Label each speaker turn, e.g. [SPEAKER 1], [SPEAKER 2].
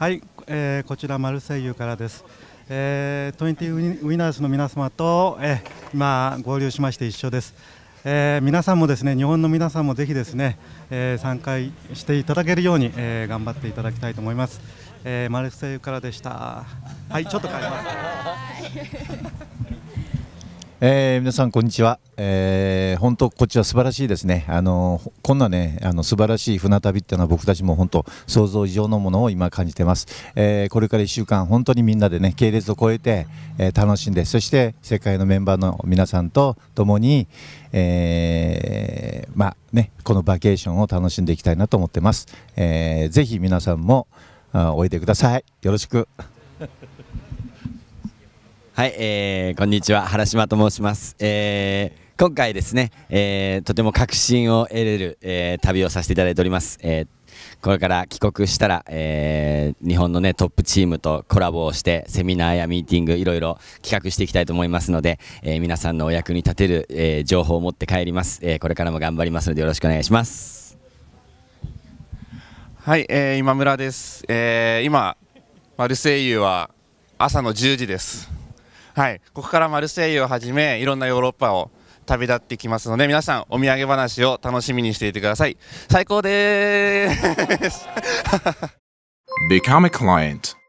[SPEAKER 1] はい、えー、こちらマルセイユからです。えー、トゥインティウィナーズの皆様と、えー、今合流しまして一緒です。えー、皆さんもですね日本の皆さんもぜひですね、えー、参加していただけるように、えー、頑張っていただきたいと思います、えー、マルセイユからでしたはいちょっと変えます、
[SPEAKER 2] えー、皆さんこんにちは、えーえ本当、こっちは素晴らしいですね、あのこんなねあの素晴らしい船旅っていうのは僕たちも本当、想像以上のものを今感じてます、えー、これから1週間、本当にみんなでね系列を超えて、えー、楽しんで、そして世界のメンバーの皆さんと共に、えー、まあね、このバケーションを楽しんでいきたいなと思ってます。えー、ぜひ皆さんもおいでください。よろしく
[SPEAKER 3] はい、えー、こんにちは、原島と申します。えー今回ですね、えー、とても確信を得れる、えー、旅をさせていただいております。えーこれから帰国したら、えー、日本の、ね、トップチームとコラボをしてセミナーやミーティングいろいろ企画していきたいと思いますので、えー、皆さんのお役に立てる、えー、情報を持って帰ります、えこれからも頑張りますのでよろしくお願いします
[SPEAKER 4] はい、え今村です、え今マルセイユは朝の10時ですはいここからマルセイユをはじめいろんなヨーロッパを旅立ってきますので皆さんお土産話を楽しみにしていてください最高です Become a client